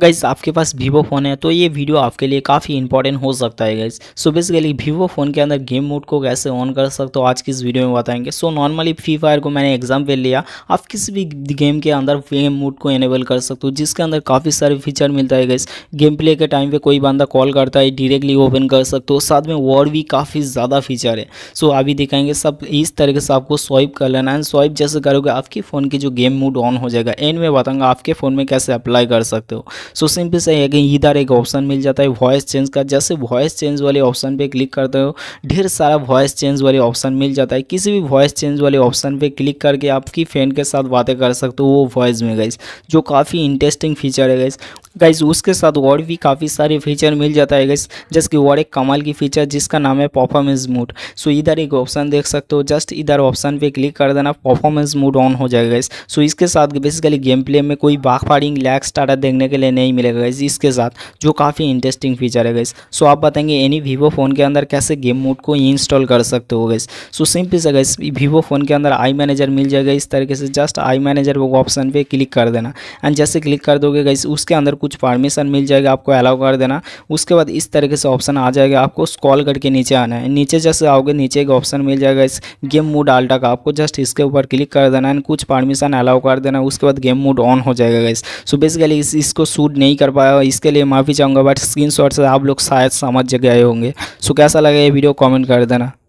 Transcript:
guys आपके पास Vivo phone है तो ये वीडियो आपके लिए काफ़ी इंपॉर्टेंट हो सकता है guys so basically Vivo phone के अंदर गेम मोड को कैसे ऑन कर सकते हो आज की इस वीडियो में बताएंगे सो नॉर्मली फ्री फायर को मैंने एग्जाम्पल लिया आप किसी भी गेम के अंदर गेम मोड को एनेबल कर सकते हो जिसके अंदर काफ़ी सारे फीचर मिलता है गाइज गेम प्ले के टाइम पर कोई बंदा कॉल करता है डिरेक्टली ओपन कर सकते हो साथ में वॉर भी काफ़ी ज़्यादा फीचर है सो अभी दिखाएंगे सब इस तरीके से आपको स्वाइप कर लेना है स्वाइप जैसे करोगे आपके फ़ोन की जो गेम मूड ऑन हो जाएगा एंड में बताऊँगा आपके फ़ोन में कैसे अप्लाई कर सकते हो सो सिंपल से अगेन इधर एक ऑप्शन मिल जाता है वॉइस चेंज का जैसे वॉइस चेंज वाले ऑप्शन पे क्लिक करते हो ढेर सारा वॉइस चेंज वाले ऑप्शन मिल जाता है किसी भी वॉइस चेंज वाले ऑप्शन पे क्लिक करके आपकी फ्रेंड के साथ बातें कर सकते हो वो वॉइस में गई जो काफ़ी इंटरेस्टिंग फीचर है गई गाइज उसके साथ और भी काफ़ी सारे फीचर मिल जाता है गाइज जैसे कि और एक कमाल की फीचर जिसका नाम है परफॉर्मेंस मूड सो इधर एक ऑप्शन देख सकते हो जस्ट इधर ऑप्शन पे क्लिक कर देना परफॉर्मेंस मूड ऑन हो जाएगा गाइज सो इसके साथ बेसिकली गेम प्ले में कोई बाग फाड़िंग लैग स्टार्टर देखने के लिए नहीं मिलेगा गाइज इसके साथ जो काफ़ी इंटरेस्टिंग फीचर है गाइज सो आप बताएंगे एनी वीवो फ़ोन के अंदर कैसे गेम मूड को इंस्टॉल कर सकते हो गाइज सो सिंपल से गाइज वीवो फ़ोन के अंदर आई मैनेजर मिल जाएगा इस तरीके से जस्ट आई मैनेजर वो ऑप्शन पर क्लिक कर देना एंड जैसे क्लिक कर दोगे गाइज उसके अंदर कुछ परमिशन मिल जाएगा आपको अलाउ कर देना उसके बाद इस तरीके से ऑप्शन आ जाएगा आपको स्कॉल करके नीचे आना है नीचे जैसे आओगे नीचे एक ऑप्शन मिल जाएगा इस गेम मूड आल्टा का आपको जस्ट इसके ऊपर क्लिक कर देना एंड कुछ परमिशन अलाउ कर देना उसके बाद गेम मूड ऑन हो जाएगा गैस सो बेसिकली इसको शूट नहीं कर पाया इसके लिए माफ़ी चाहूँगा बट स्क्रीन से आप लोग शायद समझ गए होंगे सो कैसा लगा ये वीडियो कॉमेंट कर देना